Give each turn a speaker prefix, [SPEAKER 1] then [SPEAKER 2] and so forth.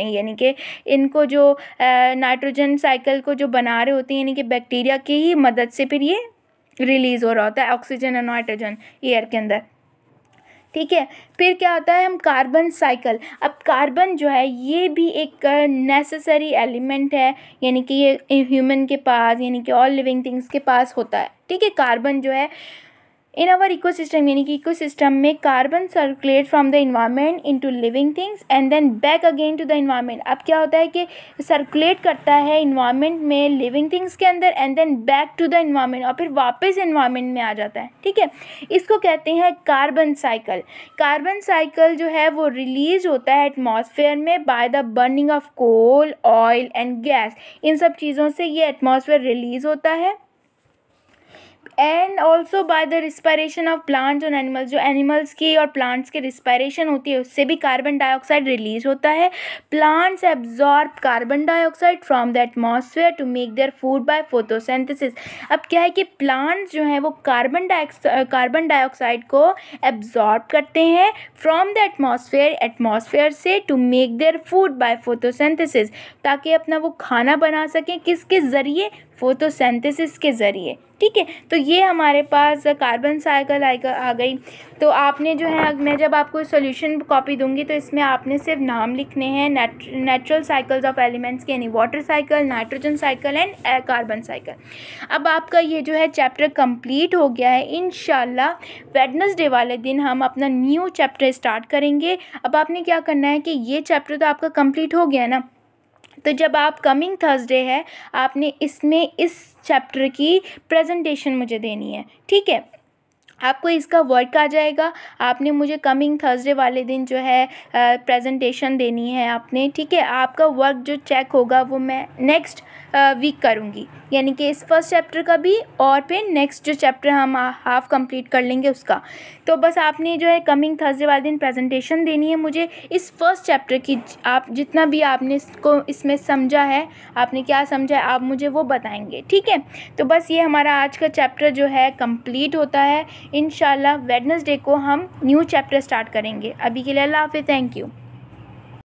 [SPEAKER 1] हैं यानी कि इनको जो नाइट्रोजन साइकिल को जो बना रहे होते हैं यानी कि बैक्टीरिया की ही मदद से फिर ये रिलीज़ हो रहा होता है ऑक्सीजन और नाइट्रोजन एयर के अंदर ठीक है फिर क्या होता है हम कार्बन साइकिल अब कार्बन जो है ये भी एक नेसेसरी एलिमेंट है यानी कि ये ह्यूमन के पास यानी कि ऑल लिविंग थिंग्स के पास होता है ठीक है कार्बन जो है इन आवर सिस्टम यानी कि इको सिस्टम में carbon circulate from the environment into living things and then back again to the environment अब क्या होता है कि सर्कुलेट करता है इन्वायरमेंट में लिविंग थिंग्स के अंदर and then back to the environment और फिर वापस इन्वायरमेंट में आ जाता है ठीक है इसको कहते हैं कार्बन साइकिल कार्बन साइकिल जो है वो रिलीज होता है एटमोसफेयर में by the burning of coal oil and gas इन सब चीज़ों से ये एटमोसफेयर रिलीज़ होता है and also by the respiration of plants और एनिमल्स जो एनिमल्स की और प्लांट्स की रिस्पायरेशन होती है उससे भी कार्बन डाइऑक्साइड रिलीज होता है plants absorb carbon dioxide from the atmosphere to make their food by photosynthesis अब क्या है कि प्लांट्स जो हैं वो कार्बन कार्बन डाइऑक्साइड को एब्जॉर्ब करते हैं फ्रॉम द एटमोसफेयर एटमोसफेयर से to make their food by photosynthesis ताकि अपना वो खाना बना सकें किसके ज़रिए फोटोसेंथेसिस तो के ज़रिए ठीक है तो ये हमारे पास कार्बन साइकिल आ गई तो आपने जो है मैं जब आपको सॉल्यूशन कॉपी दूंगी तो इसमें आपने सिर्फ नाम लिखने हैं नेचुरल साइकिल्स ऑफ एलिमेंट्स के यानी water cycle nitrogen cycle and carbon cycle अब आपका ये जो है चैप्टर कंप्लीट हो गया है इन वेडनेसडे वाले दिन हम अपना न्यू चैप्टर स्टार्ट करेंगे अब आपने क्या करना है कि ये चैप्टर तो आपका कम्प्लीट हो गया ना तो जब आप कमिंग थर्सडे है आपने इसमें इस चैप्टर की प्रेजेंटेशन मुझे देनी है ठीक है आपको इसका वर्क आ जाएगा आपने मुझे कमिंग थर्सडे वाले दिन जो है प्रेजेंटेशन देनी है आपने ठीक है आपका वर्क जो चेक होगा वो मैं नेक्स्ट वीक करूँगी यानी कि इस फर्स्ट चैप्टर का भी और फिर नेक्स्ट जो चैप्टर हम हाफ कंप्लीट कर लेंगे उसका तो बस आपने जो है कमिंग थर्सडे वाले दिन प्रेजेंटेशन देनी है मुझे इस फर्स्ट चैप्टर की आप जितना भी आपने इसको इसमें समझा है आपने क्या समझा है आप मुझे वो बताएंगे ठीक है तो बस ये हमारा आज का चैप्टर जो है कंप्लीट होता है इन वेडनेसडे को हम न्यू चैप्टर स्टार्ट करेंगे अभी के लिए अल्लाह हाफि थैंक यू